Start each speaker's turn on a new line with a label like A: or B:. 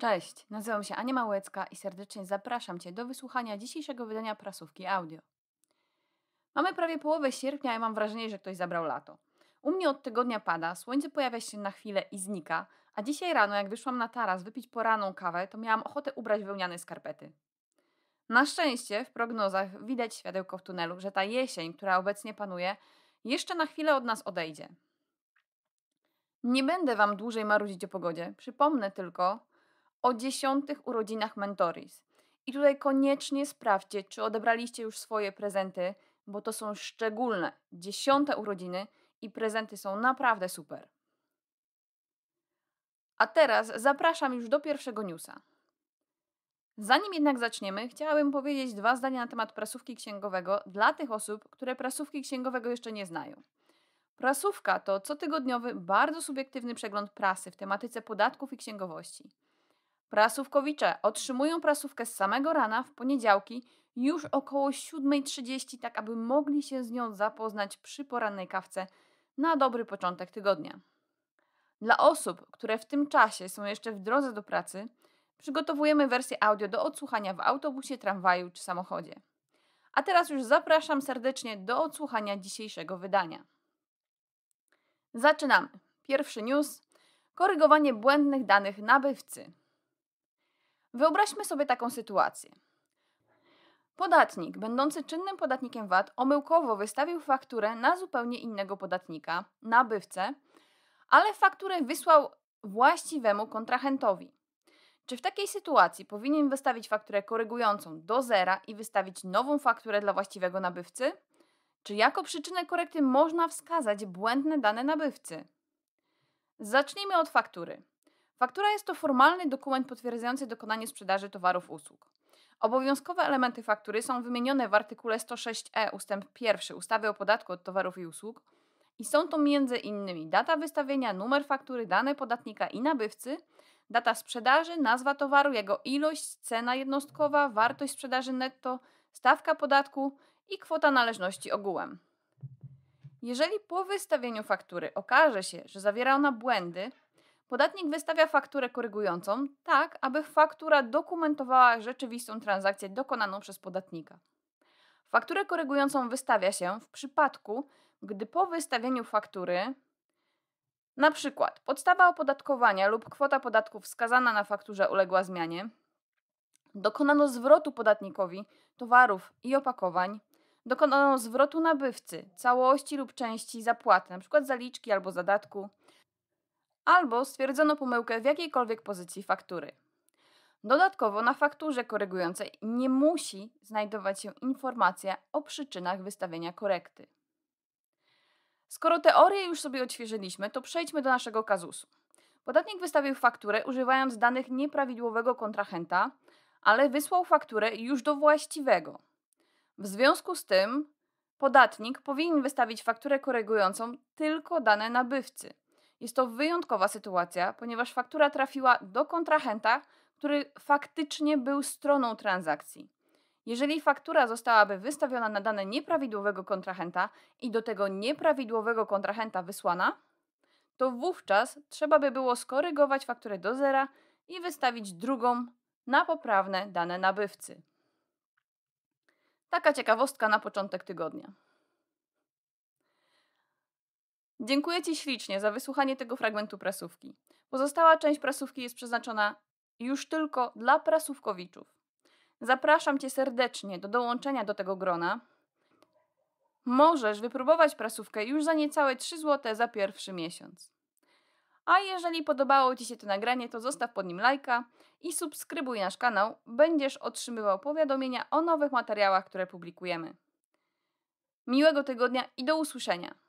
A: Cześć, nazywam się Ania Małecka i serdecznie zapraszam Cię do wysłuchania dzisiejszego wydania prasówki audio. Mamy prawie połowę sierpnia i mam wrażenie, że ktoś zabrał lato. U mnie od tygodnia pada, słońce pojawia się na chwilę i znika, a dzisiaj rano, jak wyszłam na taras wypić poranną kawę, to miałam ochotę ubrać wełniane skarpety. Na szczęście w prognozach widać światełko w tunelu, że ta jesień, która obecnie panuje, jeszcze na chwilę od nas odejdzie. Nie będę Wam dłużej marudzić o pogodzie. Przypomnę tylko, o dziesiątych urodzinach Mentoris. I tutaj koniecznie sprawdźcie, czy odebraliście już swoje prezenty, bo to są szczególne, dziesiąte urodziny i prezenty są naprawdę super. A teraz zapraszam już do pierwszego newsa. Zanim jednak zaczniemy, chciałabym powiedzieć dwa zdania na temat prasówki księgowego dla tych osób, które prasówki księgowego jeszcze nie znają. Prasówka to cotygodniowy, bardzo subiektywny przegląd prasy w tematyce podatków i księgowości. Prasówkowicze otrzymują prasówkę z samego rana w poniedziałki już około 7.30, tak aby mogli się z nią zapoznać przy porannej kawce na dobry początek tygodnia. Dla osób, które w tym czasie są jeszcze w drodze do pracy, przygotowujemy wersję audio do odsłuchania w autobusie, tramwaju czy samochodzie. A teraz już zapraszam serdecznie do odsłuchania dzisiejszego wydania. Zaczynamy. Pierwszy news: korygowanie błędnych danych nabywcy. Wyobraźmy sobie taką sytuację. Podatnik, będący czynnym podatnikiem VAT, omyłkowo wystawił fakturę na zupełnie innego podatnika, nabywcę, ale fakturę wysłał właściwemu kontrahentowi. Czy w takiej sytuacji powinien wystawić fakturę korygującą do zera i wystawić nową fakturę dla właściwego nabywcy? Czy jako przyczynę korekty można wskazać błędne dane nabywcy? Zacznijmy od faktury. Faktura jest to formalny dokument potwierdzający dokonanie sprzedaży towarów usług. Obowiązkowe elementy faktury są wymienione w artykule 106e ust. 1 ustawy o podatku od towarów i usług i są to m.in. data wystawienia, numer faktury, dane podatnika i nabywcy, data sprzedaży, nazwa towaru, jego ilość, cena jednostkowa, wartość sprzedaży netto, stawka podatku i kwota należności ogółem. Jeżeli po wystawieniu faktury okaże się, że zawiera ona błędy, Podatnik wystawia fakturę korygującą, tak aby faktura dokumentowała rzeczywistą transakcję dokonaną przez podatnika. Fakturę korygującą wystawia się w przypadku, gdy po wystawieniu faktury, na przykład podstawa opodatkowania lub kwota podatku wskazana na fakturze uległa zmianie, dokonano zwrotu podatnikowi towarów i opakowań, dokonano zwrotu nabywcy całości lub części zapłaty, np. zaliczki albo zadatku, albo stwierdzono pomyłkę w jakiejkolwiek pozycji faktury. Dodatkowo na fakturze korygującej nie musi znajdować się informacja o przyczynach wystawienia korekty. Skoro teorię już sobie odświeżyliśmy, to przejdźmy do naszego kazusu. Podatnik wystawił fakturę używając danych nieprawidłowego kontrahenta, ale wysłał fakturę już do właściwego. W związku z tym podatnik powinien wystawić fakturę korygującą tylko dane nabywcy. Jest to wyjątkowa sytuacja, ponieważ faktura trafiła do kontrahenta, który faktycznie był stroną transakcji. Jeżeli faktura zostałaby wystawiona na dane nieprawidłowego kontrahenta i do tego nieprawidłowego kontrahenta wysłana, to wówczas trzeba by było skorygować fakturę do zera i wystawić drugą na poprawne dane nabywcy. Taka ciekawostka na początek tygodnia. Dziękuję Ci ślicznie za wysłuchanie tego fragmentu prasówki. Pozostała część prasówki jest przeznaczona już tylko dla prasówkowiczów. Zapraszam Cię serdecznie do dołączenia do tego grona. Możesz wypróbować prasówkę już za niecałe 3 zł za pierwszy miesiąc. A jeżeli podobało Ci się to nagranie, to zostaw pod nim lajka i subskrybuj nasz kanał. Będziesz otrzymywał powiadomienia o nowych materiałach, które publikujemy. Miłego tygodnia i do usłyszenia!